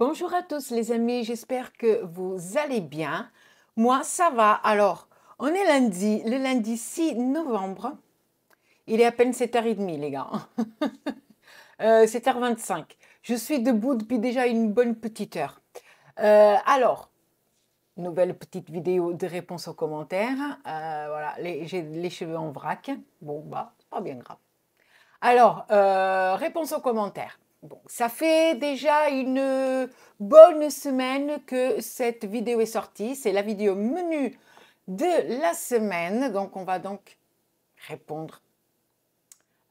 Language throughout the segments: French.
Bonjour à tous les amis, j'espère que vous allez bien. Moi, ça va. Alors, on est lundi, le lundi 6 novembre. Il est à peine 7h30, les gars. 7h25. Euh, Je suis debout depuis déjà une bonne petite heure. Euh, alors, nouvelle petite vidéo de réponse aux commentaires. Euh, voilà, j'ai les cheveux en vrac. Bon, bah, c'est pas bien grave. Alors, réponse aux commentaires. Bon, ça fait déjà une bonne semaine que cette vidéo est sortie. C'est la vidéo menu de la semaine. Donc, on va donc répondre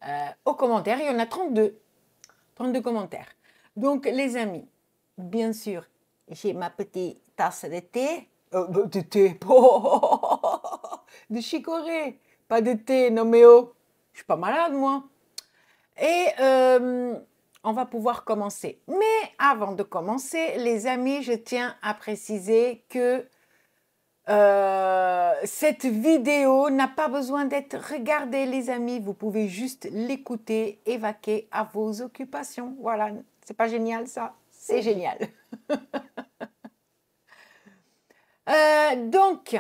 euh, aux commentaires. Il y en a 32. 32 commentaires. Donc, les amis, bien sûr, j'ai ma petite tasse de thé. Euh, de thé, de chicorée. Pas de thé, non mais oh, je suis pas malade, moi. Et... Euh, on va pouvoir commencer. Mais avant de commencer, les amis, je tiens à préciser que euh, cette vidéo n'a pas besoin d'être regardée, les amis. Vous pouvez juste l'écouter, vaquer à vos occupations. Voilà, c'est pas génial ça C'est génial. Euh, donc,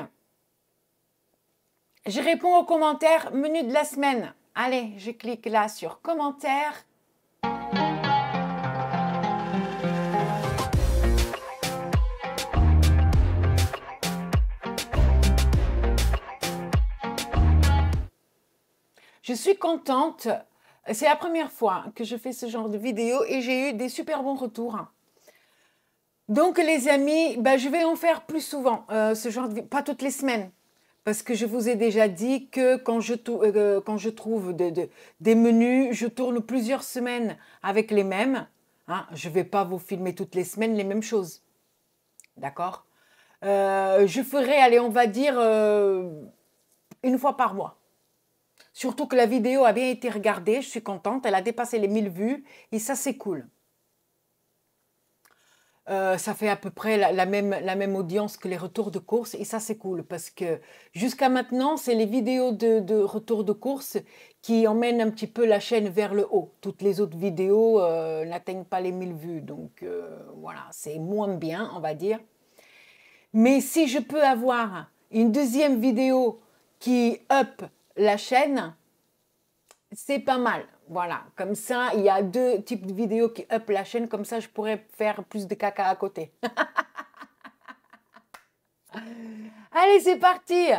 je réponds aux commentaires menu de la semaine. Allez, je clique là sur commentaires Je suis contente. C'est la première fois que je fais ce genre de vidéo et j'ai eu des super bons retours. Donc les amis, bah, je vais en faire plus souvent, euh, ce genre de... pas toutes les semaines, parce que je vous ai déjà dit que quand je, euh, trouve des menus, je tourne plusieurs semaines avec les mêmes. Hein. je ne vais pas vous filmer toutes les semaines les mêmes choses. D'accord euh, Je ferai, allez, on va dire, une fois par mois. Surtout que la vidéo a bien été regardée, je suis contente, elle a dépassé les 1000 vues et ça c'est cool. Euh, ça fait à peu près la, même, audience que les retours de course et ça c'est cool parce que jusqu'à maintenant c'est les vidéos de, retour retours de course qui emmènent un petit peu la chaîne vers le haut. Toutes les autres vidéos euh, n'atteignent pas les 1000 vues donc euh, voilà c'est moins bien on va dire. Mais si je peux avoir une deuxième vidéo qui up la chaîne, c'est pas mal. Voilà, comme ça, il y a deux types de vidéos qui up la chaîne, comme ça je pourrais faire plus de caca à côté. Allez, c'est parti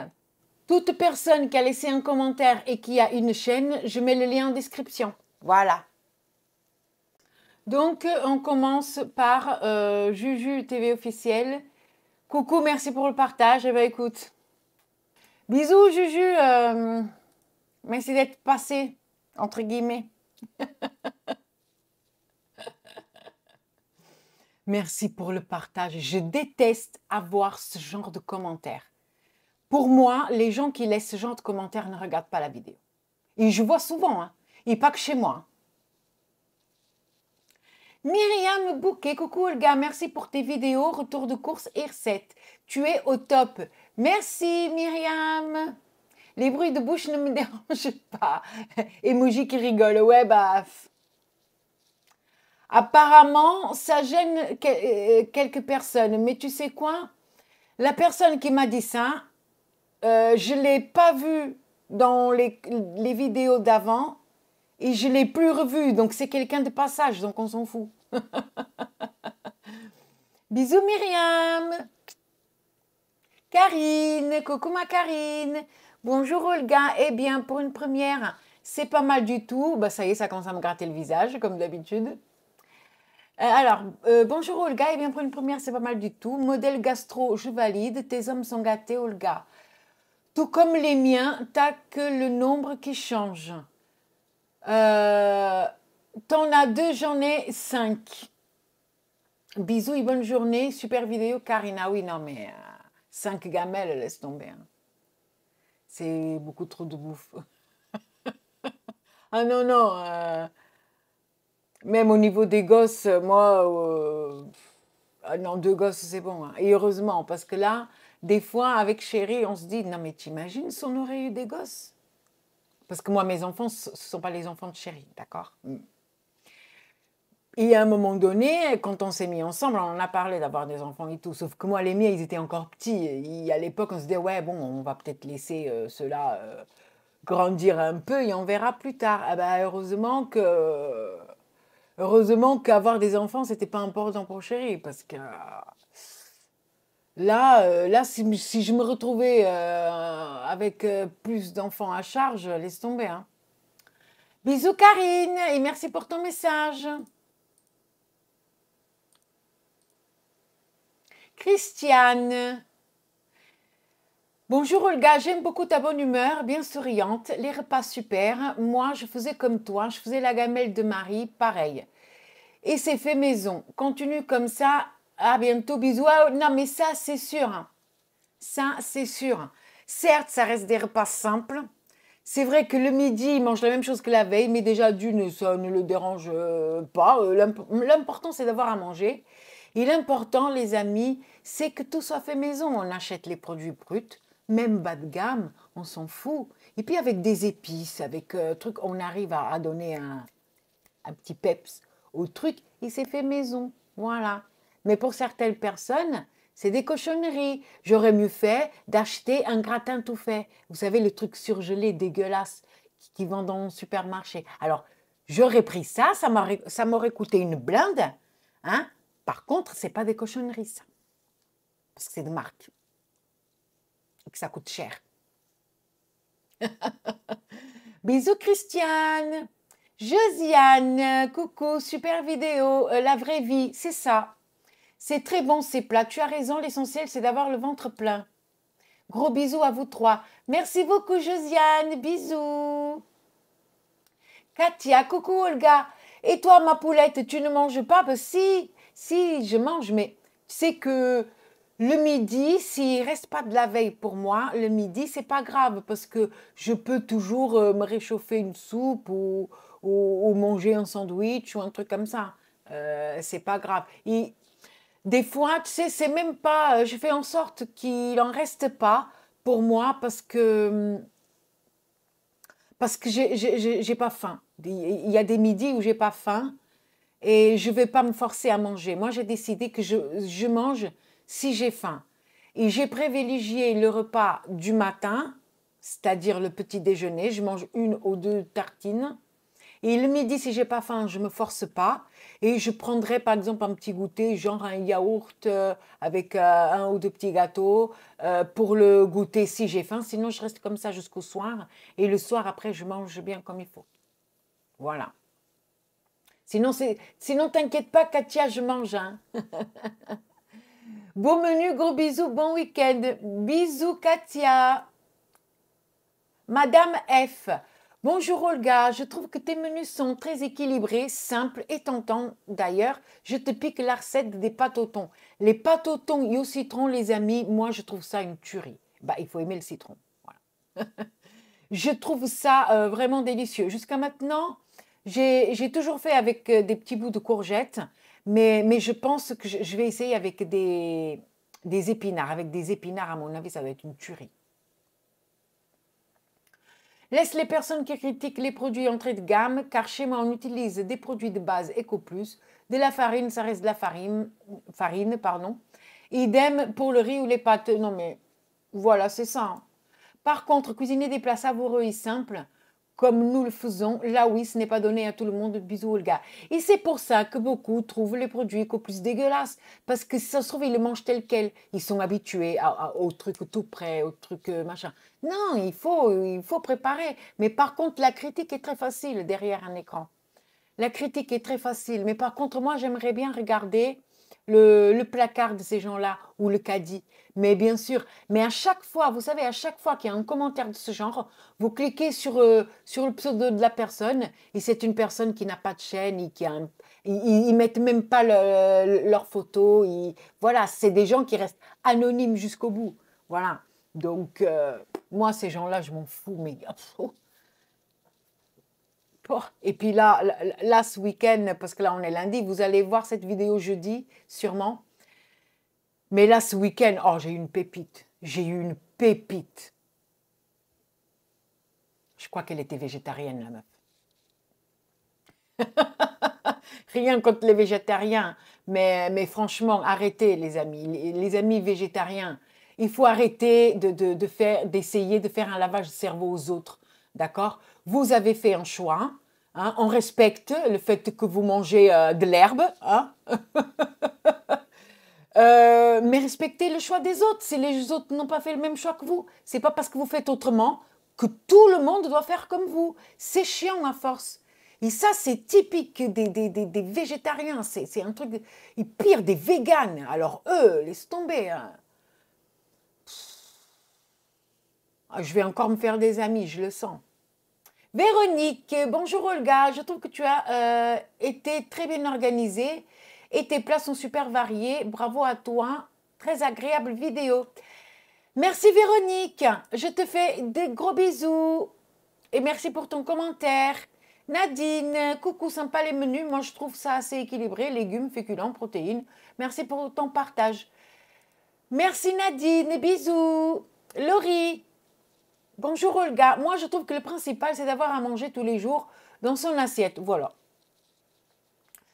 Toute personne qui a laissé un commentaire et qui a une chaîne, je mets le lien en description. Voilà. Donc, on commence par euh, Juju TV officiel, Coucou, merci pour le partage. et eh bien, écoute, Bisous, Juju. Euh, merci d'être passé, entre guillemets. merci pour le partage. Je déteste avoir ce genre de commentaires. Pour moi, les gens qui laissent ce genre de commentaires ne regardent pas la vidéo. Et je vois souvent, hein, et pas que chez moi. Hein. Myriam Bouquet, coucou Olga, merci pour tes vidéos. Retour de course et 7 Tu es au top. Merci Myriam. Les bruits de bouche ne me dérangent pas. Emoji qui rigole. Ouais, baf Apparemment, ça gêne euh, quelques personnes. Mais tu sais quoi La personne qui m'a dit ça, euh, je ne l'ai pas vue dans les, les vidéos d'avant et je ne l'ai plus revue. Donc, c'est quelqu'un de passage, donc on s'en fout. Bisous Myriam Karine, coucou ma Karine. Bonjour Olga. Eh bien, pour une première, c'est pas mal du tout. Bah ça y est, ça commence à me gratter le visage, comme d'habitude. Euh, alors, euh, bonjour Olga. Eh bien, pour une première, c'est pas mal du tout. Modèle gastro, je valide. Tes hommes sont gâtés, Olga. Tout comme les miens, t'as que le nombre qui change. Euh, t'en as deux, j'en ai cinq. Bisous et bonne journée. Super vidéo, Karina. Oui, non, mais. Cinq gamelles, laisse tomber. Hein. C'est beaucoup trop de bouffe. ah non, non. Euh, même au niveau des gosses, moi, euh, ah non, deux gosses, c'est bon. Hein. Et heureusement, parce que là, des fois, avec chérie, on se dit, non mais t'imagines si on aurait eu des gosses Parce que moi, mes enfants, ce ne sont pas les enfants de chéri, d'accord et à un moment donné, quand on s'est mis ensemble, on en a parlé d'avoir des enfants et tout. Sauf que moi, les miens, ils étaient encore petits. Et à l'époque, on se disait, ouais, bon, on va peut-être laisser euh, cela euh, grandir un peu et on verra plus tard. ben, heureusement que. Heureusement qu'avoir des enfants, c'était pas important pour chérie Parce que. Là, euh, là si, je me retrouvais avec plus d'enfants à charge, laisse tomber. Hein. Bisous Karine et merci pour ton message. Christiane. Bonjour Olga, j'aime beaucoup ta bonne humeur, bien souriante, les repas super. Moi, je faisais comme toi, je faisais la gamelle de Marie, pareil. Et c'est fait maison. Continue comme ça. À bientôt, bisous. Ah, non, mais ça, c'est sûr. Hein. Ça, c'est sûr. Hein. Certes, ça reste des repas simples. C'est vrai que le midi, il mange la même chose que la veille, mais déjà, d'une, ça ne le dérange euh, pas. Euh, l'important, c'est d'avoir à manger. Et l'important, les amis, c'est que tout soit fait maison. On achète les produits bruts, même bas de gamme, on s'en fout. Et puis avec des épices, avec euh, truc, on arrive à, donner un, un, petit peps au truc. Il s'est fait maison, voilà. Mais pour certaines personnes, c'est des cochonneries. J'aurais mieux fait d'acheter un gratin tout fait. Vous savez, le truc surgelé dégueulasse qui, qui vendent dans mon supermarché. Alors, j'aurais pris ça, ça m'aurait coûté une blinde. Hein par contre, ce n'est pas des cochonneries, ça. Parce que c'est de marque. Et que ça coûte cher. Bisous Christiane, Josiane, coucou, super vidéo, euh, la vraie vie, c'est ça. C'est très bon ces plats, tu as raison, l'essentiel c'est d'avoir le ventre plein. Gros bisous à vous trois. Merci beaucoup Josiane, bisous. Katia, coucou Olga. Et toi ma poulette, tu ne manges pas bah, Si, si je mange, mais tu sais que le midi, s'il reste pas de la veille pour moi, le midi, c'est pas grave parce que je peux toujours euh, me réchauffer une soupe ou, manger un sandwich ou un truc comme ça. Euh, c'est pas grave. des fois, tu sais, c'est même pas. Euh, je fais en sorte qu'il en reste pas pour moi parce que parce que j'ai pas faim. Il y a des midis où j'ai pas faim et je ne vais pas me forcer à manger. Moi, j'ai décidé que je, mange si j'ai faim. Et j'ai privilégié le repas du matin, c'est-à-dire le petit déjeuner. Je mange une ou deux tartines. Et le midi, si j'ai pas faim, je me force pas. Et je prendrai par exemple un petit goûter, genre un yaourt euh, avec euh, un ou deux petits gâteaux euh, pour le goûter si j'ai faim. Sinon, je reste comme ça jusqu'au soir. Et le soir, après, je mange bien comme il faut. Voilà. Sinon, sinon t'inquiète pas, Katia, je mange. Hein. Beau menu, gros bisous, bon week-end. Bisous, Katia. Madame F. Bonjour Olga, je trouve que tes menus sont très équilibrés, simples et tentants. D'ailleurs, je te pique la recette des pâtes au thon. Les pâtes au thon et au citron, les amis, moi je trouve ça une tuerie. Bah, il faut aimer le citron. je trouve ça euh, vraiment délicieux. Jusqu'à maintenant, j'ai toujours fait avec euh, des petits bouts de courgettes, mais, je pense que je, vais essayer avec des, épinards. Avec des épinards, à mon avis, ça va être une tuerie. Laisse les personnes qui critiquent les produits entrée de gamme, car chez moi, on utilise des produits de base Eco Plus. De la farine, ça reste de la farine. farine pardon. Idem pour le riz ou les pâtes. Non, mais voilà, c'est ça. Hein. Par contre, cuisiner des plats savoureux et simples, comme nous le faisons. Là, oui, ce n'est pas donné à tout le monde. Bisous, Olga. Et c'est pour ça que beaucoup trouvent les produits qu'au plus dégueulasses. Parce que si ça se trouve, ils le mangent tel quel. Ils sont habitués à, trucs au truc tout prêt, au truc euh, machin. Non, il faut, il faut préparer. Mais par contre, la critique est très facile derrière un écran. La critique est très facile. Mais par contre, moi, j'aimerais bien regarder le, placard de ces gens-là ou le caddie. Mais bien sûr, mais à chaque fois, vous savez, à chaque fois qu'il y a un commentaire de ce genre, vous cliquez sur, euh, sur le pseudo de la personne et c'est une personne qui n'a pas de chaîne et qui a ils, mettent même pas leur photo, voilà, c'est des gens qui restent anonymes jusqu'au bout. Voilà. Donc, euh, moi, ces gens-là, je m'en fous, mais oh, Et puis là, là ce week-end, parce que là on est lundi, vous allez voir cette vidéo jeudi, sûrement. Mais là, ce week-end, oh, j'ai eu une pépite. J'ai eu une pépite. Je crois qu'elle était végétarienne, la meuf. Rien contre les végétariens, mais, franchement, arrêtez, les amis, les, amis végétariens. Il faut arrêter de faire, d'essayer de faire un lavage de cerveau aux autres, d'accord vous avez fait un choix. Hein. on respecte le fait que vous mangez euh, de l'herbe. Hein. Euh, mais respectez le choix des autres. Si les autres n'ont pas fait le même choix que vous, c'est pas parce que vous faites autrement que tout le monde doit faire comme vous. C'est chiant à force. Et ça, c'est typique des, des, végétariens. C'est un truc. pire, des véganes. Alors, eux, laisse tomber. Hein. Ah, je vais encore me faire des amis, je le sens. Véronique, bonjour Olga, je trouve que tu as euh, été très bien organisée et tes plats sont super variés. Bravo à toi, très agréable vidéo. Merci Véronique, je te fais des gros bisous et merci pour ton commentaire. Nadine, coucou, sympa les menus. Moi, je trouve ça assez équilibré. Légumes, féculents, protéines. Merci pour ton partage. Merci Nadine, bisous. Laurie, Bonjour Olga, moi je trouve que le principal c'est d'avoir à manger tous les jours dans son assiette. Voilà.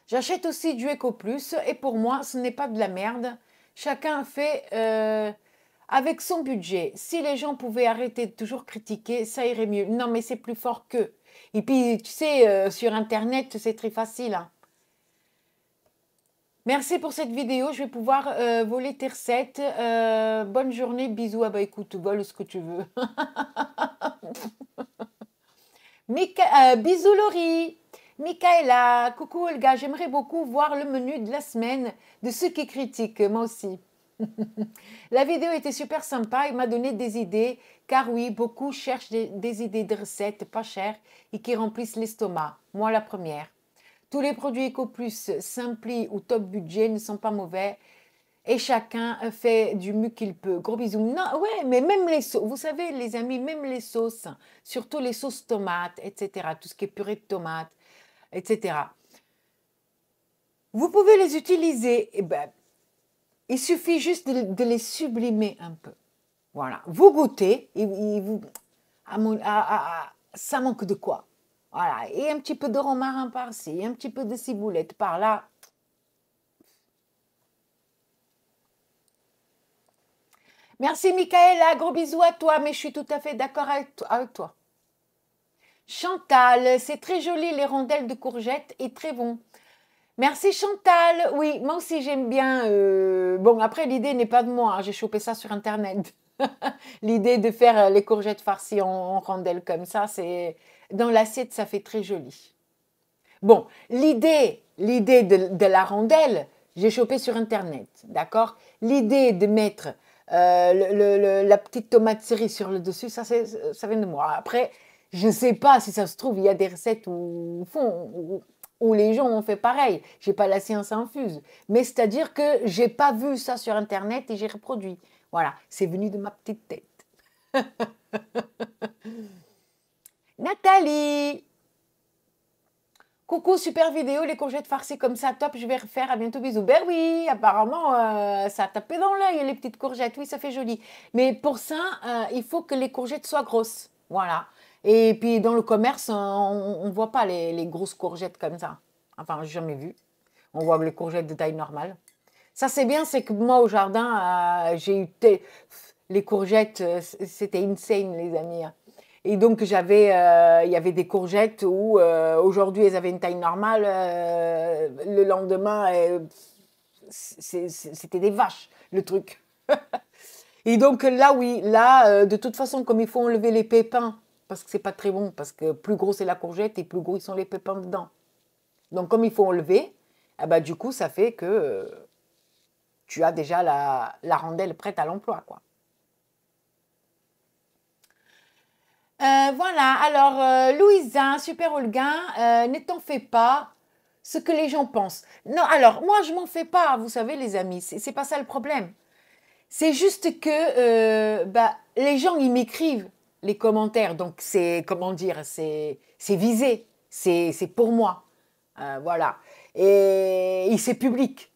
J'achète aussi du Eco Plus et pour moi ce n'est pas de la merde. Chacun fait euh, avec son budget. Si les gens pouvaient arrêter de toujours critiquer, ça irait mieux. Non mais c'est plus fort qu'eux. Et puis tu sais, euh, sur Internet c'est très facile. Hein. Merci pour cette vidéo. Je vais pouvoir euh, voler tes recettes. Euh, bonne journée, bisous. Ah bah écoute, vole ce que tu veux. Mika euh, bisous Laurie. Michaela, coucou Olga. J'aimerais beaucoup voir le menu de la semaine de ceux qui critiquent. Moi aussi. la vidéo était super sympa il m'a donné des idées. Car oui, beaucoup cherchent des, des idées de recettes pas chères et qui remplissent l'estomac. Moi la première. Tous les produits Plus Simpli ou Top Budget ne sont pas mauvais. Et chacun fait du mieux qu'il peut. Gros bisous. Non, ouais, mais même les sauces. Vous savez, les amis, même les sauces, surtout les sauces tomates, etc. Tout ce qui est purée de tomates, etc. Vous pouvez les utiliser. Eh ben, il suffit juste de, les sublimer un peu. Voilà. Vous goûtez et, vous. ça manque de quoi voilà, et un petit peu de romarin par-ci, un petit peu de ciboulette par-là. Merci Michaela, gros bisous à toi, mais je suis tout à fait d'accord avec toi. Chantal, c'est très joli les rondelles de courgettes et très bon. Merci Chantal, oui, moi aussi j'aime bien. Euh, bon, après l'idée n'est pas de moi, hein. j'ai chopé ça sur Internet. l'idée de faire euh, les courgettes farcies en rondelles comme ça, c'est dans l'assiette, ça fait très joli. Bon, l'idée, l'idée de, la rondelle, j'ai chopé sur Internet, d'accord L'idée de mettre euh, la petite tomate cerise sur le dessus, ça, ça vient de moi. Après, je ne sais pas si ça se trouve, il y a des recettes où, les gens ont fait pareil. J'ai pas la science infuse. Mais c'est-à-dire que j'ai pas vu ça sur Internet et j'ai reproduit. Voilà, c'est venu de ma petite tête. Nathalie Coucou, super vidéo, les courgettes farcies comme ça, top, je vais refaire, à bientôt, bisous. Ben oui, apparemment, euh, ça a tapé dans l'œil, les petites courgettes, oui, ça fait joli. Mais pour ça, euh, il faut que les courgettes soient grosses, voilà. Et puis, dans le commerce, euh, on ne voit pas les, grosses courgettes comme ça. Enfin, j'ai jamais vu. On voit les courgettes de taille normale. Ça, c'est bien, c'est que moi, au jardin, j'ai eu... Les courgettes, c'était insane, les amis. Hein. Et donc, j'avais, euh, il y avait des courgettes où euh, aujourd'hui, elles avaient une taille normale. Euh, le lendemain, c'était des vaches, le truc. Et donc là, oui, là, de toute façon, comme il faut enlever les pépins, parce que c'est pas très bon, parce que plus gros c'est la courgette et plus gros ils sont les pépins dedans. Donc comme il faut enlever, eh ben, du coup, ça fait que tu as déjà la, rondelle prête à l'emploi, quoi. Euh, voilà, alors euh, Louisa, super Olga, euh, ne t'en pas ce que les gens pensent. Non, alors moi je m'en fais pas, vous savez les amis, c'est pas ça le problème. C'est juste que euh, bah, les gens ils m'écrivent les commentaires, donc c'est comment dire, c'est visé, c'est pour moi, euh, voilà. Et c'est public.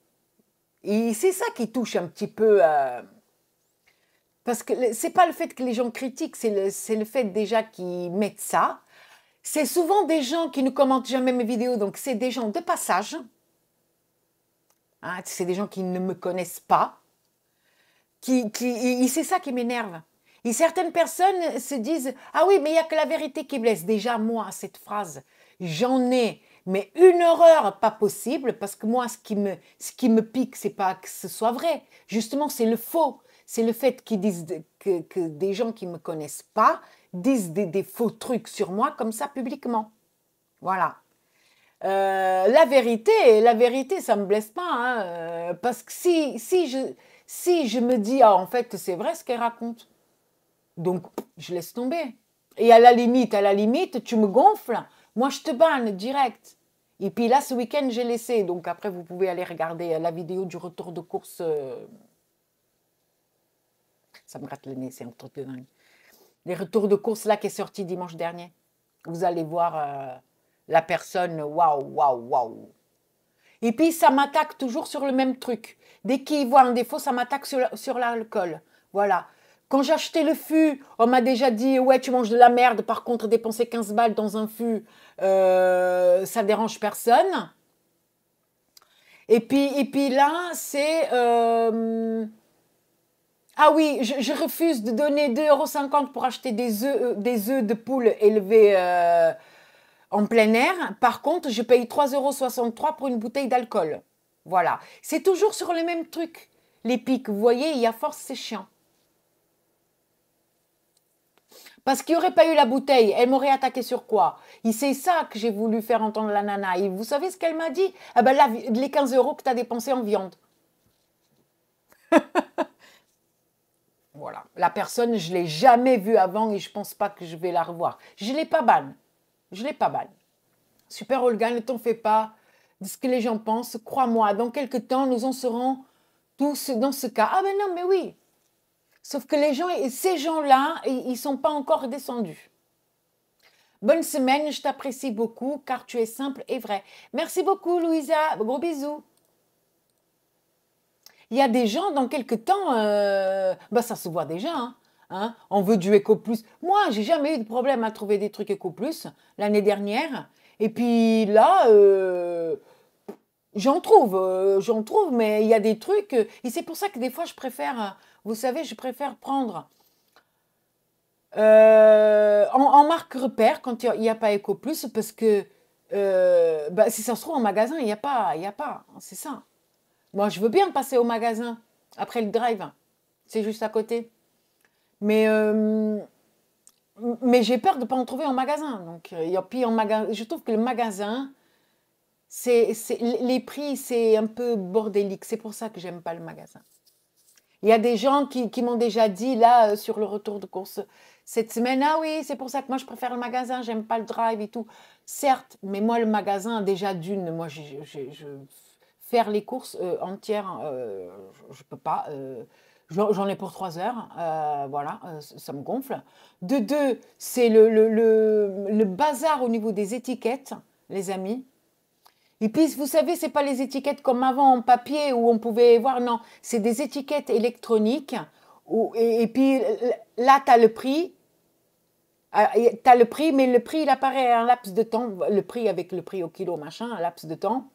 Et c'est ça qui touche un petit peu. Parce que c'est pas le fait que les gens critiquent, c'est le, le, fait déjà qu'ils mettent ça. C'est souvent des gens qui ne commentent jamais mes vidéos, donc c'est des gens de passage. Hein, c'est des gens qui ne me connaissent pas. Qui, c'est ça qui m'énerve. Et certaines personnes se disent Ah oui, mais il n'y a que la vérité qui blesse. Déjà, moi, cette phrase, j'en ai, mais une horreur pas possible, parce que moi, ce qui me, ce qui me pique, c'est pas que ce soit vrai. Justement, c'est le faux c'est le fait qu'ils disent que, des gens qui ne me connaissent pas disent des, faux trucs sur moi comme ça publiquement. Voilà. Euh, la vérité, la vérité, ça me blesse pas, hein, euh, parce que si, si, je, si je me dis, ah, en fait, c'est vrai ce qu'elle raconte, donc je laisse tomber. Et à la limite, à la limite, tu me gonfles, moi je te banne direct. Et puis là, ce week-end, j'ai laissé. Donc après, vous pouvez aller regarder la vidéo du retour de course euh, ça me gratte le nez, c'est un truc de dingue. Les retours de course là qui est sorti dimanche dernier. Vous allez voir euh, la personne, waouh, waouh, waouh. Et puis ça m'attaque toujours sur le même truc. Dès qu'il voit un défaut, ça m'attaque sur l'alcool. Voilà. Quand j'ai acheté le fût, on m'a déjà dit Ouais, tu manges de la merde, par contre, dépenser 15 balles dans un fût, euh, ça dérange personne. Et puis, et puis là, c'est euh, ah oui, je, refuse de donner 2,50€ pour acheter des œufs, euh, des de poule élevés euh, en plein air. Par contre, je paye euros pour une bouteille d'alcool. Voilà. C'est toujours sur les mêmes trucs. Les pics, vous voyez, il y a force, c'est chiant. Parce qu'il n'y aurait pas eu la bouteille, elle m'aurait attaqué sur quoi C'est ça que j'ai voulu faire entendre la nana. Et vous savez ce qu'elle m'a dit Ah ben les 15 euros que tu as dépensés en viande. Voilà. La personne, je l'ai jamais vue avant et je ne pense pas que je vais la revoir. Je l'ai pas ban, Je l'ai pas ban. Super Olga, ne t'en fais pas de ce que les gens pensent. Crois-moi, dans quelques temps, nous en serons tous dans ce cas. Ah ben non, mais oui. Sauf que les gens, ces gens-là, ils sont pas encore descendus. Bonne semaine, je t'apprécie beaucoup car tu es simple et vrai. Merci beaucoup, Louisa. Gros bisous. Il y a des gens, dans quelques temps, euh, bah, ça se voit déjà. Hein, hein. on veut du éco plus. Moi, j'ai jamais eu de problème à trouver des trucs éco plus l'année dernière. Et puis là, euh, j'en trouve, euh, j'en trouve, mais il y a des trucs. et c'est pour ça que des fois, je préfère, vous savez, je préfère prendre en, marque repère quand il n'y a, pas éco plus parce que bah, si ça se trouve en magasin, il n'y a pas, il y a pas, hein, c'est ça. Moi, je veux bien passer au magasin après le drive. Hein. C'est juste à côté. Mais, euh, mais j'ai peur de ne pas en trouver en magasin. Donc, a puis en magasin, je trouve que le magasin, c'est, les prix, c'est un peu bordélique. C'est pour ça que j'aime pas le magasin. Il y a des gens qui, m'ont déjà dit, là, euh, sur le retour de course cette semaine, ah oui, c'est pour ça que moi, je préfère le magasin, j'aime pas le drive et tout. Certes, mais moi, le magasin, déjà d'une, moi, je faire les courses euh, entières, euh, je ne peux pas. Euh, j'en ai pour trois heures, voilà, ça me gonfle. De deux, c'est le, le, le, bazar au niveau des étiquettes, les amis. Et puis, vous savez, c'est pas les étiquettes comme avant en papier où on pouvait voir, non, c'est des étiquettes électroniques. et, puis là, tu as le prix. Ah, tu as le prix, mais le prix, il apparaît un laps de temps, le prix avec le prix au kilo, machin, un laps de temps.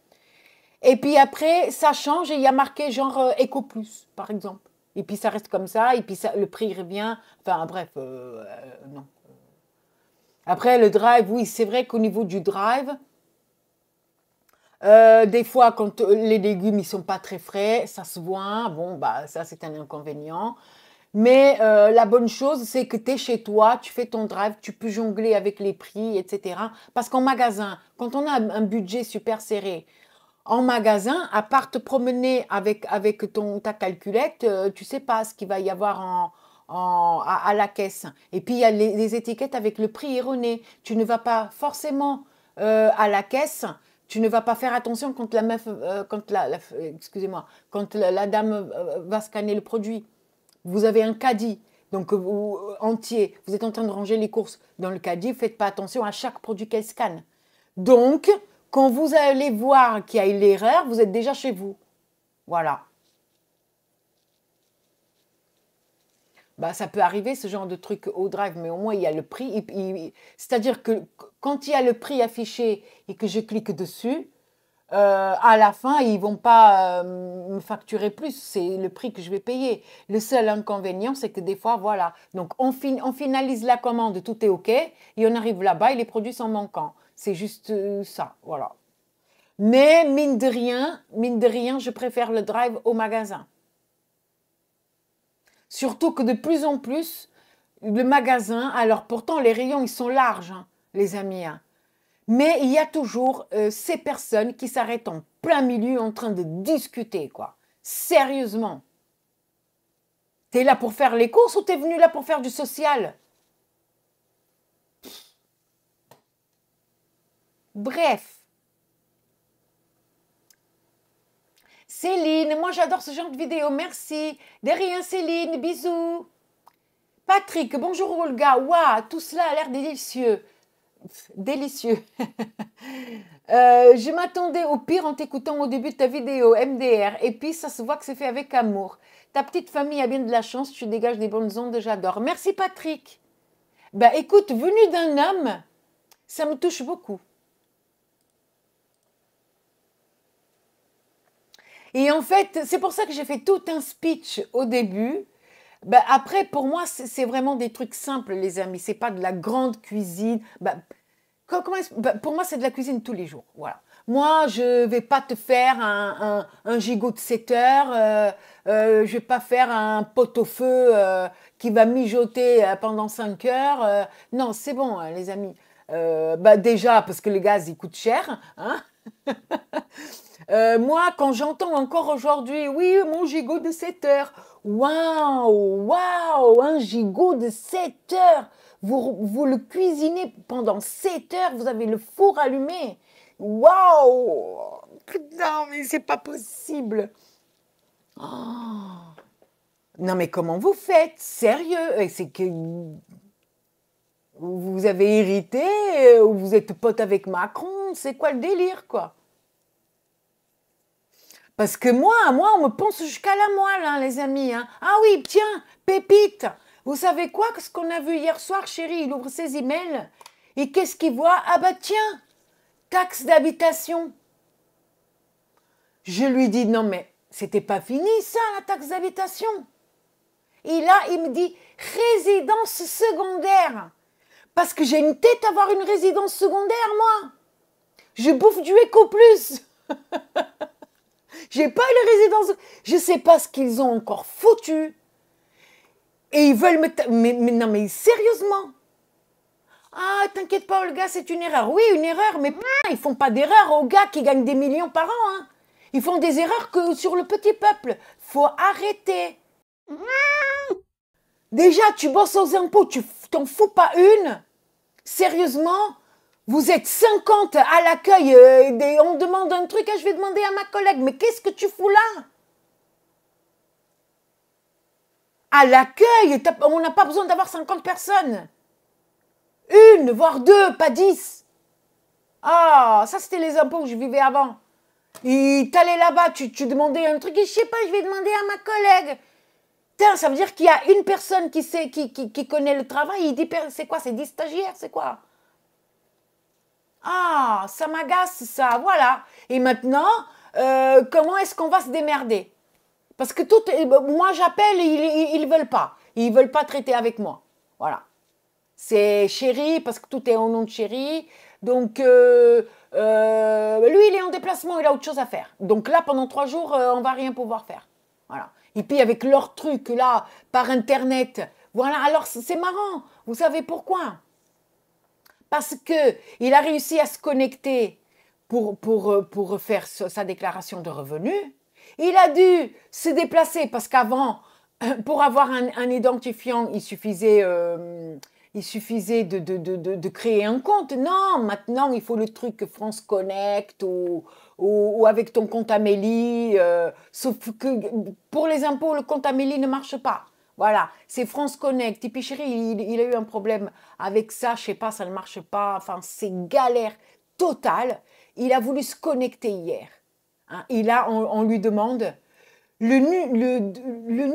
Et puis après, ça change et il y a marqué genre euh, Eco plus, par exemple. Et puis ça reste comme ça, et puis le prix revient. Enfin bref, euh, euh, non. Après, le drive, oui, c'est vrai qu'au niveau du drive, des fois, quand les légumes ne sont pas très frais, ça se voit. Bon, bah, ça, c'est un inconvénient. Mais la bonne chose, c'est que tu es chez toi, tu fais ton drive, tu peux jongler avec les prix, etc. Parce qu'en magasin, quand on a un budget super serré, en magasin, à part te promener avec, avec ton, ta calculette, euh, tu sais pas ce qu'il va y avoir à, la caisse. Et puis, il y a les, étiquettes avec le prix erroné. Tu ne vas pas forcément euh, à la caisse. Tu ne vas pas faire attention quand la meuf, euh, quand la, excusez-moi, quand la, dame va scanner le produit. Vous avez un caddie, donc entier. Vous êtes en train de ranger les courses dans le caddie. Faites pas attention à chaque produit qu'elle scanne. Donc, quand vous allez voir qu'il y a eu l'erreur, vous êtes déjà chez vous. Voilà. Bah, ça peut arriver ce genre de truc au drive, mais au moins il y a le prix. C'est-à-dire que quand il y a le prix affiché et que je clique dessus, euh, à la fin, ils vont pas euh, me facturer plus. C'est le prix que je vais payer. Le seul inconvénient, c'est que des fois, voilà. Donc, on, on finalise la commande, tout est OK. Et on arrive là-bas et les produits sont manquants. C'est juste euh, ça, voilà. Mais mine de rien, mine de rien, je préfère le drive au magasin. Surtout que de plus en plus, le magasin, alors pourtant les rayons, ils sont larges, hein, les amis. Hein. Mais il y a toujours euh, ces personnes qui s'arrêtent en plein milieu en train de discuter, quoi. Sérieusement. es là pour faire les courses ou es venu là pour faire du social Bref. Céline, moi j'adore ce genre de vidéo, merci. De rien Céline, bisous. Patrick, bonjour Olga. Waouh, tout cela a l'air délicieux. délicieux. Euh, je m'attendais au pire en t'écoutant au début de ta vidéo, MDR. Et puis ça se voit que c'est fait avec amour. Ta petite famille a bien de la chance, tu dégages des bonnes ondes, j'adore. Merci Patrick. ben écoute, venu d'un homme, ça me touche beaucoup. Et en fait, c'est pour ça que j'ai fait tout un speech au début. Bah, après, pour moi, c'est vraiment des trucs simples, les amis. C'est pas de la grande cuisine. Bah, bah, pour moi, c'est de la cuisine tous les jours. Voilà. Moi, je vais pas te faire un, gigot de 7 heures. Euh, ne euh, je vais pas faire un pot-au-feu euh, qui va mijoter euh, pendant 5 heures. non, c'est bon, hein, les amis. déjà, parce que le gaz, il coûte cher. Hein Euh, moi, quand j'entends encore aujourd'hui, oui, mon gigot de 7 heures, waouh, waouh, un gigot de 7 heures, vous, le cuisinez pendant 7 heures, vous avez le four allumé, waouh, non, mais c'est pas possible. Oh. Non, mais comment vous faites Sérieux C'est que vous avez irrité euh, vous êtes pote avec Macron, c'est quoi le délire, quoi parce que moi, moi, on me pense jusqu'à la moelle, hein, les amis. Hein. Ah oui, tiens, pépite. Vous savez quoi Ce qu'on a vu hier soir, chérie, il ouvre ses emails. Et qu'est-ce qu'il voit Ah bah tiens, taxe d'habitation. Je lui dis, non mais, c'était pas fini ça, la taxe d'habitation. Et là, il me dit, résidence secondaire. Parce que j'ai une tête avoir une résidence secondaire, moi. Je bouffe du éco plus. J'ai pas les résidences. Je sais pas ce qu'ils ont encore foutu. Et ils veulent me. Mais, non, mais sérieusement. Ah, t'inquiète pas, Olga, c'est une erreur. Oui, une erreur, mais ils font pas d'erreur aux gars qui gagnent des millions par an. Hein. Ils font des erreurs que sur le petit peuple. Faut arrêter. Déjà, tu bosses aux impôts, tu t'en fous pas une Sérieusement vous êtes 50 à l'accueil, euh, et on demande un truc, et je vais demander à ma collègue, mais qu'est-ce que tu fous là À l'accueil, on n'a pas besoin d'avoir 50 personnes. Une, voire deux, pas dix. Ah, ça c'était les impôts où je vivais avant. Et t'allais là-bas, tu, demandais un truc, et je sais pas, je vais demander à ma collègue. Tiens, ça veut dire qu'il y a une personne qui, sait, qui, connaît le travail, il dit, c'est quoi, c'est 10 stagiaires, c'est quoi ah, ça m'agace ça, voilà. Et maintenant, euh, comment est-ce qu'on va se démerder Parce que tout, moi j'appelle, ils ne veulent pas. Ils veulent pas traiter avec moi. Voilà. C'est chéri, parce que tout est en nom de chéri. Donc, euh, euh, lui, il est en déplacement, il a autre chose à faire. Donc là, pendant trois jours, on va rien pouvoir faire. Voilà. Et puis avec leur truc là, par Internet. Voilà, alors c'est marrant. Vous savez pourquoi parce qu'il a réussi à se connecter pour, pour, euh, pour faire sa déclaration de revenus. Il a dû se déplacer parce qu'avant, pour avoir un, identifiant, il suffisait, euh, il suffisait de, de, créer un compte. Non, maintenant, il faut le truc France Connect ou, avec ton compte Amélie. Euh, sauf que pour les impôts, le compte Amélie ne marche pas. Voilà, c'est France Connect. Tipeee il, a eu un problème avec ça, je sais pas, ça ne marche pas. Enfin, c'est galère totale. Il a voulu se connecter hier. Hein. il a, on, lui demande le,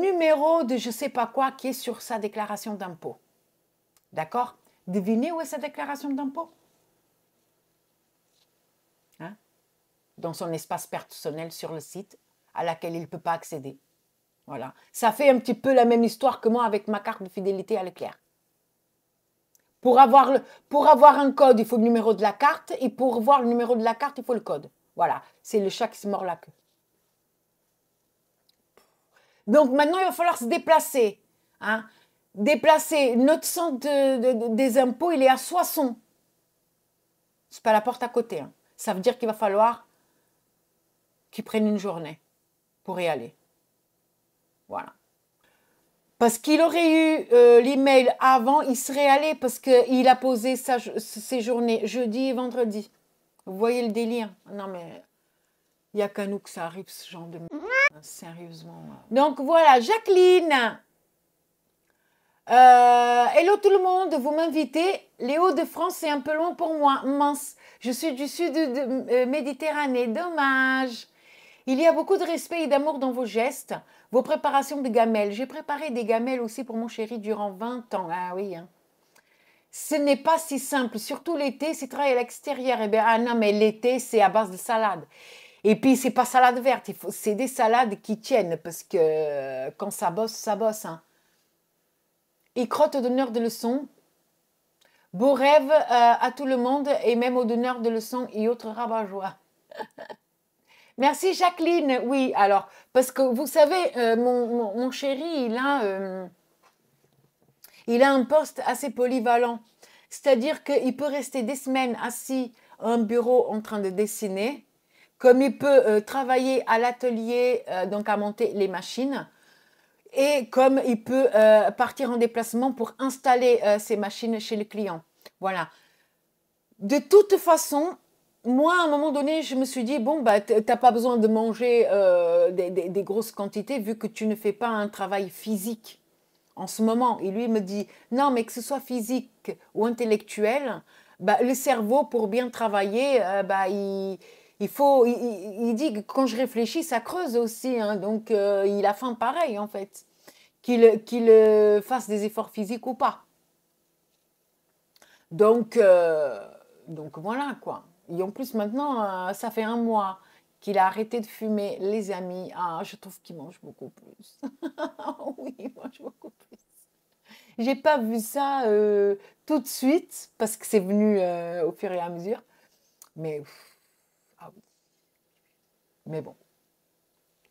numéro de je sais pas quoi qui est sur sa déclaration d'impôt. D'accord Devinez où est sa déclaration d'impôt hein Dans son espace personnel sur le site à laquelle il ne peut pas accéder. Voilà. Ça fait un petit peu la même histoire que moi avec ma carte de fidélité à l'éclair. Pour avoir, le, pour avoir un code, il faut le numéro de la carte. Et pour voir le numéro de la carte, il faut le code. Voilà. C'est le chat qui se mord la queue. Donc maintenant, il va falloir se déplacer. Hein. Déplacer. Notre centre des impôts, il est à Soissons. C'est pas la porte à côté. Hein. Ça veut dire qu'il va falloir qu'ils prennent une journée pour y aller. Voilà. Parce qu'il aurait eu euh, l'email avant, il serait allé parce qu'il a posé sa, ses journées jeudi et vendredi. Vous voyez le délire Non mais, il n'y a qu'à nous que ça arrive ce genre de... Sérieusement. Donc voilà, Jacqueline. Euh, hello tout le monde, vous m'invitez. Les Hauts-de-France, c'est un peu loin pour moi. Mince, je suis du sud de, euh, Méditerranée. Dommage. Il y a beaucoup de respect et d'amour dans vos gestes. Vos préparations de gamelles. J'ai préparé des gamelles aussi pour mon chéri durant 20 ans. Ah oui. Hein. Ce n'est pas si simple, surtout l'été, c'est travailler à l'extérieur. Eh bien, ah non, mais l'été, c'est à base de salade. Et puis, c'est pas salade verte, c'est des salades qui tiennent, parce que euh, quand ça bosse, ça bosse. Hein. Et crotte au donneur de leçons. Beau rêve euh, à tout le monde, et même au donneurs de leçons et autres rabat-joie. Merci Jacqueline. Oui, alors, parce que vous savez, euh, mon, chéri, il a, euh, il a un poste assez polyvalent. C'est-à-dire qu'il peut rester des semaines assis à un bureau en train de dessiner, comme il peut euh, travailler à l'atelier, donc à monter les machines, et comme il peut partir en déplacement pour installer ses machines chez le client. Voilà. De toute façon, moi, à un moment donné, je me suis dit, bon, bah, t'as pas besoin de manger euh, des, grosses quantités vu que tu ne fais pas un travail physique en ce moment. Et lui me dit, non, mais que ce soit physique ou intellectuel, bah, le cerveau, pour bien travailler, euh, bah, il, faut. Il, dit que quand je réfléchis, ça creuse aussi. Hein. donc, euh, il a faim pareil, en fait. Qu'il fasse des efforts physiques ou pas. Donc, donc voilà, quoi. Et en plus, maintenant, euh, ça fait un mois qu'il a arrêté de fumer. Les amis, ah, je trouve qu'il mange beaucoup plus. oui, il mange beaucoup plus. J'ai pas vu ça euh, tout de suite parce que c'est venu euh, au fur et à mesure. Mais, ah Mais bon,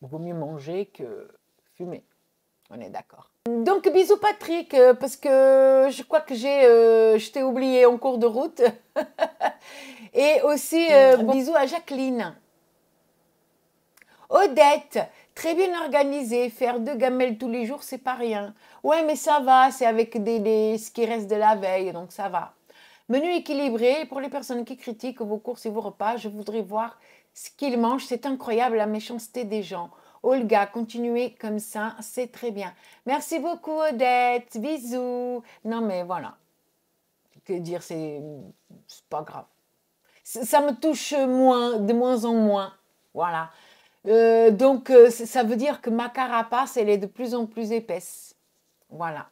il vaut mieux manger que fumer. On est d'accord. Donc bisous Patrick, euh, parce que je crois que j'ai, euh, je t'ai oublié en cours de route. Et aussi euh, mm. bisous à Jacqueline. Odette, très bien organisée, faire deux gamelles tous les jours, c'est pas rien. Ouais, mais ça va, c'est avec des, ce qui reste de la veille, donc ça va. Menu équilibré, pour les personnes qui critiquent vos courses et vos repas, je voudrais voir ce qu'ils mangent. C'est incroyable la méchanceté des gens. Olga, continuez comme ça, c'est très bien. Merci beaucoup Odette, bisous. Non mais voilà, que dire, c'est pas grave. Ça me touche moins, de moins en moins. Voilà. Euh, donc, euh, ça veut dire que ma carapace, elle est de plus en plus épaisse. Voilà.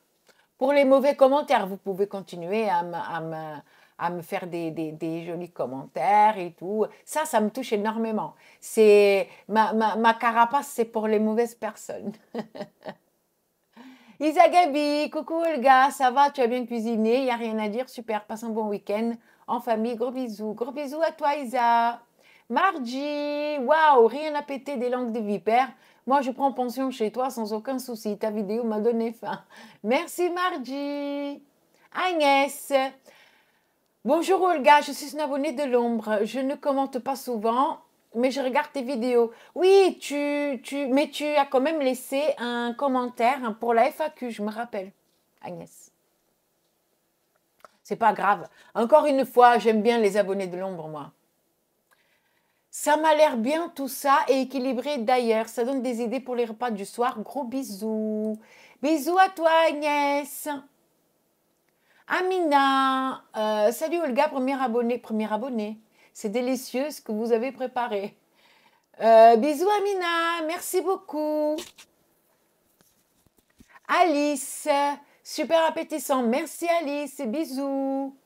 Pour les mauvais commentaires, vous pouvez continuer à me, à me faire des, des, jolis commentaires et tout. Ça, ça me touche énormément. C'est ma, ma, ma, carapace, c'est pour les mauvaises personnes. Isa Gabi, coucou Olga, ça va, tu as bien cuisiné, il n'y a rien à dire, super, passe un bon week-end en famille, gros bisous, gros bisous à toi Isa. Margie, waouh, rien à péter des langues de vipère. Moi, je prends pension chez toi sans aucun souci. Ta vidéo m'a donné faim. Merci, Margie. Agnès, Bonjour Olga, je suis une abonnée de l'ombre. Je ne commente pas souvent, mais je regarde tes vidéos. Oui, tu, tu, mais tu as quand même laissé un commentaire pour la FAQ, je me rappelle, Agnès. C'est pas grave. Encore une fois, j'aime bien les abonnés de l'ombre, moi. Ça m'a l'air bien tout ça et équilibré d'ailleurs. Ça donne des idées pour les repas du soir. Gros bisous. Bisous à toi Agnès. Amina, euh, salut Olga, premier abonné, premier abonné. C'est délicieux ce que vous avez préparé. Euh, bisous Amina, merci beaucoup. Alice, super appétissant, merci Alice, bisous.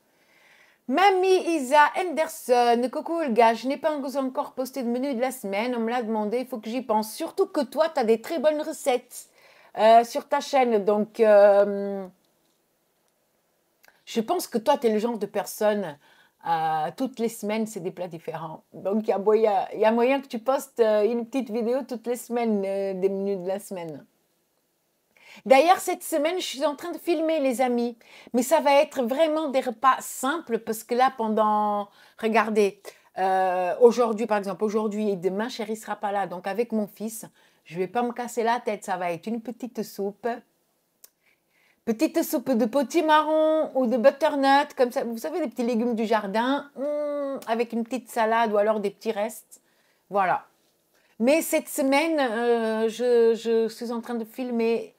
Mamie Isa Henderson, coucou Olga, je n'ai pas encore posté de menu de la semaine, on me l'a demandé, il faut que j'y pense. Surtout que toi, tu as des très bonnes recettes euh, sur ta chaîne, donc... Je pense que toi, tu es le genre de personne, euh, toutes les semaines, c'est des plats différents. Donc, il y, a moyen que tu postes euh, une petite vidéo toutes les semaines, euh, des menus de la semaine. D'ailleurs, cette semaine, je suis en train de filmer, les amis. Mais ça va être vraiment des repas simples parce que là, pendant... Regardez, aujourd'hui, par exemple, aujourd'hui et demain, chérie sera pas là. Donc, avec mon fils, je vais pas me casser la tête. Ça va être une petite soupe, Petite soupe de potimarron ou de butternut, comme ça, vous savez, des petits légumes du jardin, hmm, avec une petite salade ou alors des petits restes. Voilà. Mais cette semaine, euh, je, suis en train de filmer,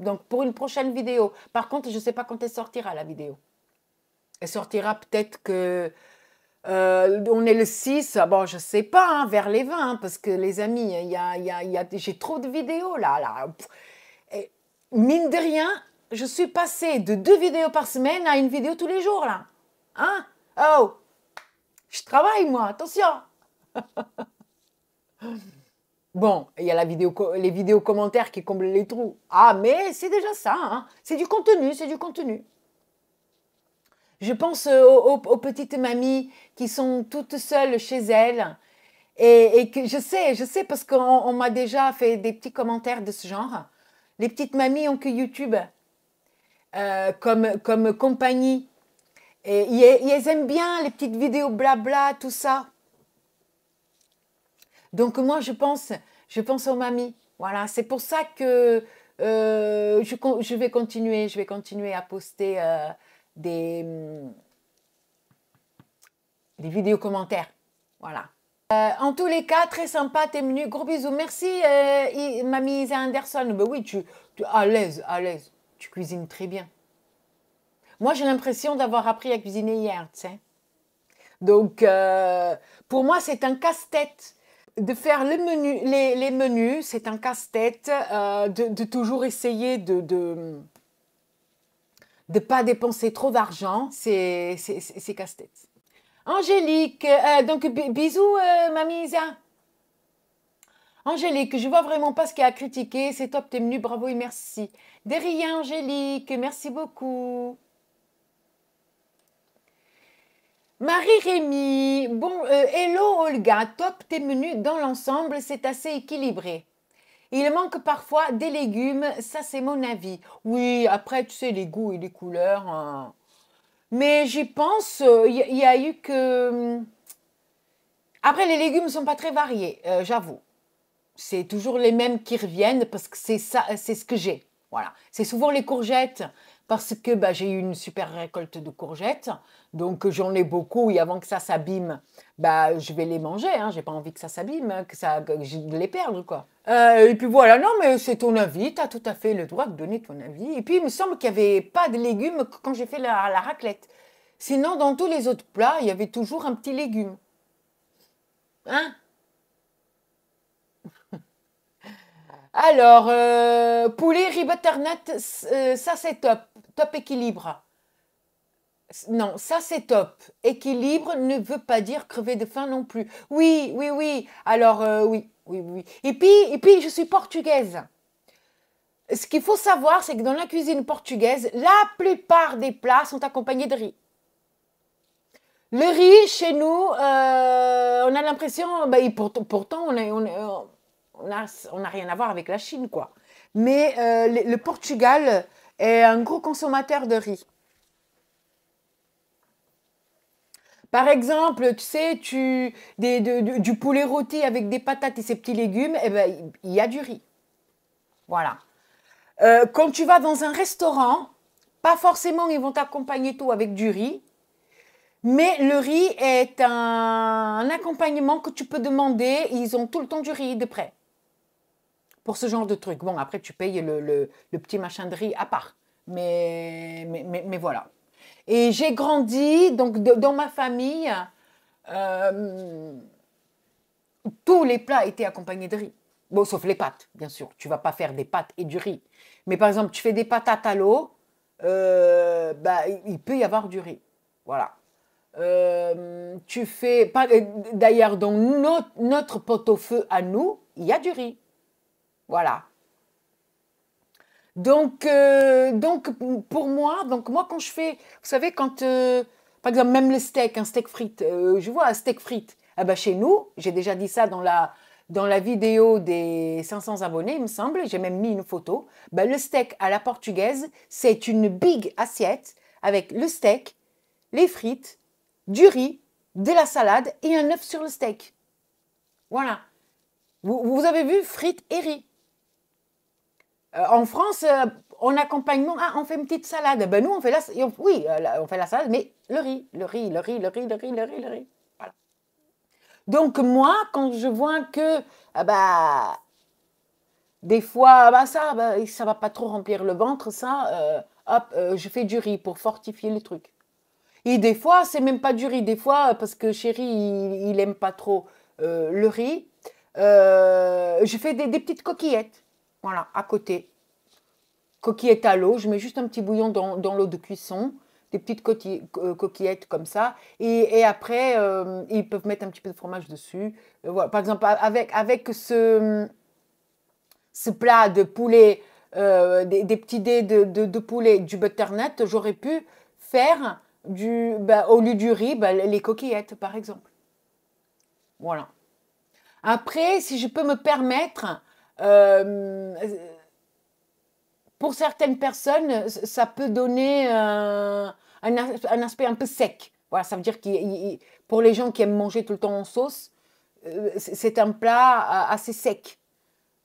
donc pour une prochaine vidéo. Par contre, je ne sais pas quand elle sortira, la vidéo. Elle sortira peut-être que euh, on est le 6, ah bon, je sais pas, hein, vers les 20, hein, parce que les amis, y a, y a, j'ai trop de vidéos là. là. mine de rien, je suis passée de deux vidéos par semaine à une vidéo tous les jours, là. Hein Oh Je travaille, moi, attention Bon, il y a les vidéos commentaires qui comblent les trous. Ah, mais c'est déjà ça, hein C'est du contenu, c'est du contenu. Je pense aux, petites mamies qui sont toutes seules chez elles. Et, et que je sais, je sais, parce qu'on m'a déjà fait des petits commentaires de ce genre. Les petites mamies ont que YouTube. Euh, comme, comme compagnie. Et ils, aiment bien les petites vidéos blabla, tout ça. Donc moi, je pense, je pense aux mamies. Voilà, c'est pour ça que euh, je, je, vais continuer, je vais continuer à poster euh, des, mm, des vidéos commentaires. Voilà. en tous les cas, très sympa tes menus. Gros bisous. Merci, mamie Isa Anderson. Ben oui, tu, tu à l'aise, à l'aise tu cuisines très bien. Moi, j'ai l'impression d'avoir appris à cuisiner hier, tu sais. Donc, euh, pour moi, c'est un casse-tête. De faire les menus, c'est un casse-tête. Euh, de, toujours essayer de ne de, pas dépenser trop d'argent, c'est casse-tête. Angélique, euh, donc bisous, mamie Isa. Angélique, je vois vraiment pas ce qu'il y a à critiquer. C'est top, t'es venue. bravo et merci. Derrière, Angélique, merci beaucoup. Marie-Rémy, bon, euh, hello Olga, top tes menus dans l'ensemble, c'est assez équilibré. Il manque parfois des légumes, ça c'est mon avis. Oui, après tu sais les goûts et les couleurs. Hein. Mais j'y pense, il euh, y, a eu que... Hum, après les légumes sont pas très variés, euh, j'avoue c'est toujours les mêmes qui reviennent parce que c'est ça, c'est ce que j'ai. Voilà. C'est souvent les courgettes parce que bah, j'ai eu une super récolte de courgettes. Donc j'en ai beaucoup et avant que ça s'abîme, bah, je vais les manger. Hein. J'ai pas envie que ça s'abîme, hein, que, ça, je les perdre Quoi. Euh, et puis voilà, non mais c'est ton avis, tu as tout à fait le droit de donner ton avis. Et puis il me semble qu'il n'y avait pas de légumes quand j'ai fait la, la raclette. Sinon, dans tous les autres plats, il y avait toujours un petit légume. Hein Alors, euh, poulet, riz, butternut, euh, ça c'est top. Top équilibre. Non, ça c'est top. Équilibre ne veut pas dire crever de faim non plus. Oui, oui, oui. Alors, euh, oui, oui, oui. Et puis, et puis, je suis portugaise. Ce qu'il faut savoir, c'est que dans la cuisine portugaise, la plupart des plats sont accompagnés de riz. Le riz, chez nous, on a l'impression, bah, pourtant, on, est on n'a rien à voir avec la Chine, quoi. Mais euh, le, Portugal est un gros consommateur de riz. Par exemple, tu sais, tu, des, du poulet rôti avec des patates et ses petits légumes, eh ben, il y a du riz. Voilà. Euh, quand tu vas dans un restaurant, pas forcément ils vont t'accompagner tout avec du riz, mais le riz est un, un, accompagnement que tu peux demander. Ils ont tout le temps du riz de près pour ce genre de truc. Bon, après, tu payes le, petit machin de riz à part. Mais, mais, voilà. Et j'ai grandi, donc dans ma famille, euh, tous les plats étaient accompagnés de riz. Bon, sauf les pâtes, bien sûr. Tu vas pas faire des pâtes et du riz. Mais par exemple, tu fais des patates à l'eau, bah, il peut y avoir du riz. Voilà. Euh, tu fais. D'ailleurs, dans notre, notre pot-au-feu à nous, il y a du riz. Voilà. Donc, euh, donc pour moi, donc moi quand je fais, vous savez, quand, euh, par exemple, même le steak, un steak frite, euh, je vois un steak frite, Ah bah, chez nous, j'ai déjà dit ça dans la, dans la vidéo des 500 abonnés, il me semble, j'ai même mis une photo. Bah, le steak à la portugaise, c'est une big assiette avec le steak, les frites, du riz, de la salade et un œuf sur le steak. Voilà. Vous, vous avez vu frites et riz. Euh, en France, on euh, en accompagnement, ah, on fait une petite salade. Ben nous, on fait la, oui, euh, on fait la salade, mais le riz, le riz, le riz, le riz, le riz, le riz, Voilà. Donc moi, quand je vois que, ah, bah, des fois, ah, bah, ça, ne bah, ça va pas trop remplir le ventre, ça, hop, je fais du riz pour fortifier le truc. Et des fois, c'est même pas du riz. Des fois, parce que chéri, il, il aime pas trop le riz, je fais des, petites coquillettes. Voilà, à côté. Coquillettes à l'eau, je mets juste un petit bouillon dans, l'eau de cuisson, des petites euh, coquillettes comme ça. Et, après, euh, ils peuvent mettre un petit peu de fromage dessus. Euh, par exemple, avec, avec ce, ce plat de poulet, des, petits dés de, poulet, du butternut, j'aurais pu faire du, bah, au lieu du riz, bah, les coquillettes, par exemple. Voilà. Après, si je peux me permettre, euh, pour certaines personnes, ça peut donner un, un, aspect un peu sec. Voilà, ça veut dire que pour les gens qui aiment manger tout le temps en sauce, euh, c'est un plat assez sec.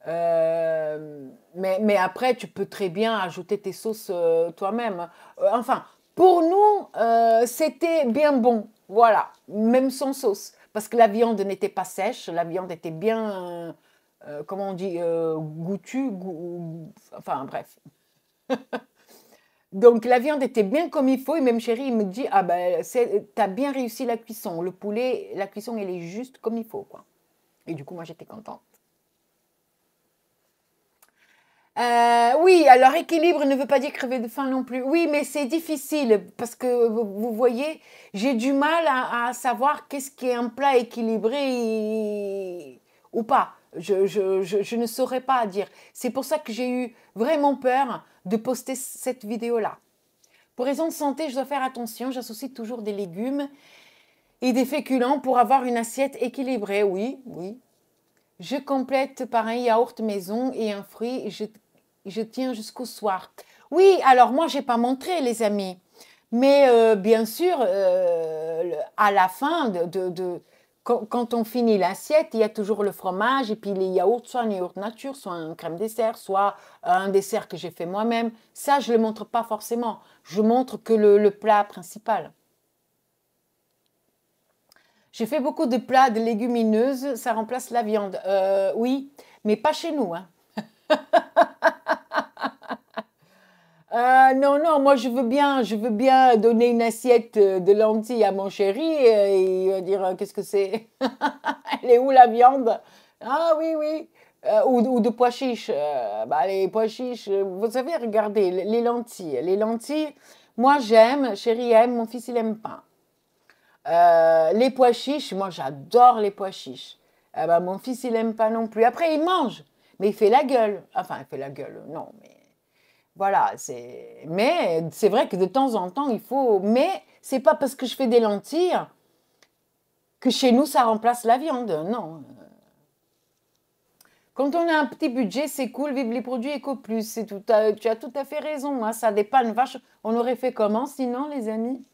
Euh, mais, mais, après, tu peux très bien ajouter tes sauces toi-même. Enfin, pour nous, c'était bien bon. Voilà, même sans sauce. Parce que la viande n'était pas sèche, la viande était bien euh, comment on dit, euh, goûtu, enfin bref. Donc la viande était bien comme il faut et même chérie, il me dit ah ben t'as bien réussi la cuisson, le poulet, la cuisson elle est juste comme il faut Et du coup moi j'étais contente. Euh, oui, alors équilibre ne veut pas dire crever de faim non plus. Oui, mais c'est difficile parce que vous voyez, j'ai du mal à, savoir qu'est-ce qui est un plat équilibré ou pas. Je, ne saurais pas dire. C'est pour ça que j'ai eu vraiment peur de poster cette vidéo-là. Pour raison de santé, je dois faire attention. J'associe toujours des légumes et des féculents pour avoir une assiette équilibrée. Oui, oui. Je complète par un yaourt maison et un fruit. je, tiens jusqu'au soir. Oui, alors moi, je n'ai pas montré, les amis. Mais euh, bien sûr, euh, à la fin de quand, on finit l'assiette, il y a toujours le fromage et puis les yaourts, soit un yaourt nature, soit un crème dessert, soit un dessert que j'ai fait moi-même. Ça, je ne le montre pas forcément. Je montre que le, plat principal. J'ai fait beaucoup de plats de légumineuses, ça remplace la viande. Euh, oui, mais pas chez nous. Hein. Euh, non, non, moi je veux bien, je veux bien donner une assiette euh, de lentilles à mon chéri et, euh, dire qu'est-ce que c'est Elle est où la viande Ah oui, oui. ou, de pois chiches. bah, les pois chiches, vous savez, regardez, les lentilles. Les lentilles, moi j'aime, chéri aime, mon fils il aime pas. les pois chiches, moi j'adore les pois chiches. bah, mon fils il aime pas non plus. Après il mange, mais il fait la gueule. Enfin, il fait la gueule, non, mais voilà, c'est. Mais c'est vrai que de temps en temps, il faut. Mais c'est pas parce que je fais des lentilles que chez nous, ça remplace la viande. Non. Quand on a un petit budget, c'est cool, vive les produits éco plus. C'est tout tu as tout à fait raison, moi, hein, ça dépanne vache. On aurait fait comment sinon, les amis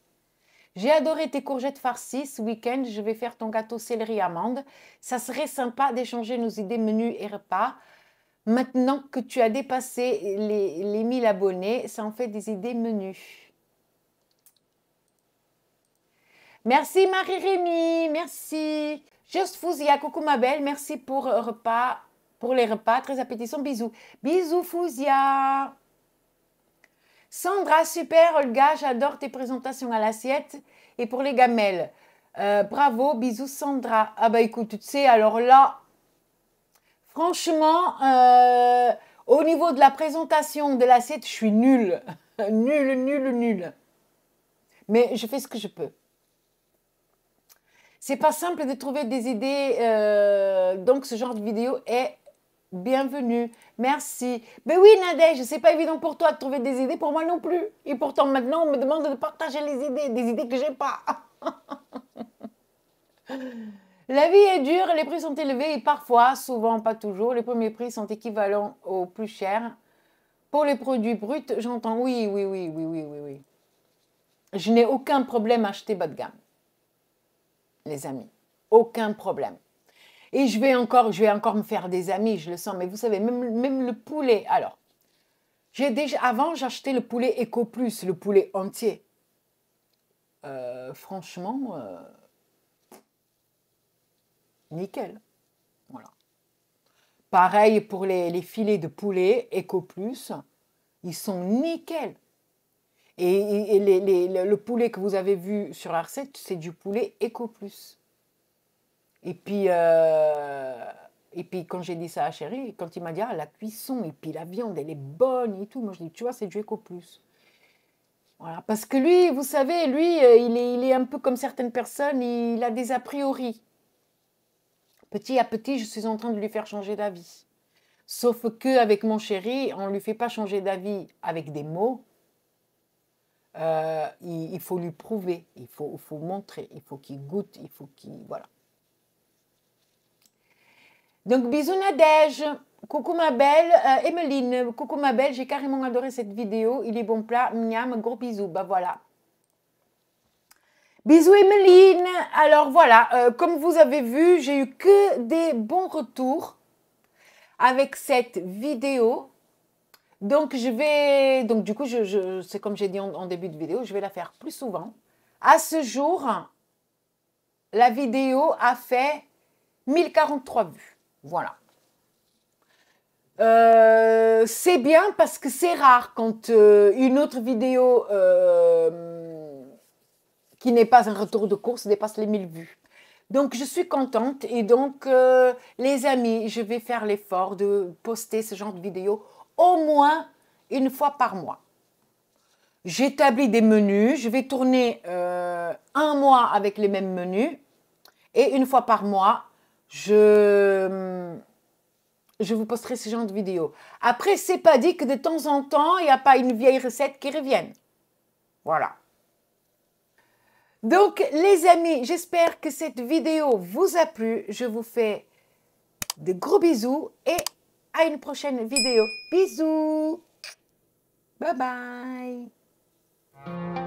J'ai adoré tes courgettes farcies. Ce week-end, je vais faire ton gâteau céleri amande. Ça serait sympa d'échanger nos idées menus et repas. Maintenant que tu as dépassé les, les 1000 abonnés, ça en fait des idées menus. Merci Marie-Rémy, merci. Juste Fouzia, ah, coucou ma belle, merci pour, euh, repas, pour les repas, très appétissants, bisous. Bisous Fouzia. Sandra, super Olga, j'adore tes présentations à l'assiette et pour les gamelles. Euh, bravo, bisous Sandra. Ah bah écoute, tu sais, alors là, Franchement, euh, au niveau de la présentation de l'assiette, je suis nulle. nulle, nulle, nulle. Mais je fais ce que je peux. C'est pas simple de trouver des idées, euh, donc ce genre de vidéo est bienvenue. Merci. Mais oui, Nadège, c'est pas évident pour toi de trouver des idées, pour moi non plus. Et pourtant, maintenant, on me demande de partager les idées, des idées que j'ai pas. La vie est dure, les prix sont élevés et parfois, souvent pas toujours, les premiers prix sont équivalents aux plus chers. Pour les produits bruts, j'entends oui, oui, oui, oui, oui, oui, oui. Je n'ai aucun problème à acheter bas de gamme. Les amis, aucun problème. Et je vais encore, je vais encore me faire des amis, je le sens. Mais vous savez, même, le poulet. Alors, j'ai déjà, avant, j'achetais le poulet Eco Plus, le poulet entier. Euh, franchement, euh, nickel. Voilà. Pareil pour les, filets de poulet, Eco Plus, ils sont nickel. Et, et les, le poulet que vous avez vu sur la recette, c'est du poulet Eco Plus. Et puis, euh, et puis quand j'ai dit ça à Chéri, quand il m'a dit ah, la cuisson et puis la viande, elle est bonne et tout, moi je dis tu vois, c'est du Eco Plus. Voilà, parce que lui, vous savez, lui, euh, il est un peu comme certaines personnes, il a des a priori. Petit à petit, je suis en train de lui faire changer d'avis. Sauf que avec mon chéri, on ne lui fait pas changer d'avis avec des mots. Euh, il, faut lui prouver, il faut, montrer, il faut qu'il goûte, il faut qu'il... Voilà. Donc, bisous Nadège, coucou ma belle, euh, Emeline, coucou ma belle, j'ai carrément adoré cette vidéo, il est bon plat, miam, gros bisous, bah voilà. Bisous Emeline Alors voilà, euh, comme vous avez vu, j'ai eu que des bons retours avec cette vidéo. Donc je vais, donc du coup, c'est comme j'ai dit en, début de vidéo, je vais la faire plus souvent. À ce jour, la vidéo a fait 1043 vues. Voilà. Euh, c'est bien parce que c'est rare quand euh, une autre vidéo qui n'est pas un retour de course, dépasse les 1000 vues. Donc je suis contente et donc euh, les amis, je vais faire l'effort de poster ce genre de vidéo au moins une fois par mois. J'établis des menus, je vais tourner euh, un mois avec les mêmes menus et une fois par mois, je, hum, je vous posterai ce genre de vidéo. Après, c'est pas dit que de temps en temps, il n'y a pas une vieille recette qui revienne. Voilà. Donc, les amis, j'espère que cette vidéo vous a plu. Je vous fais de gros bisous et à une prochaine vidéo. Bisous. Bye bye.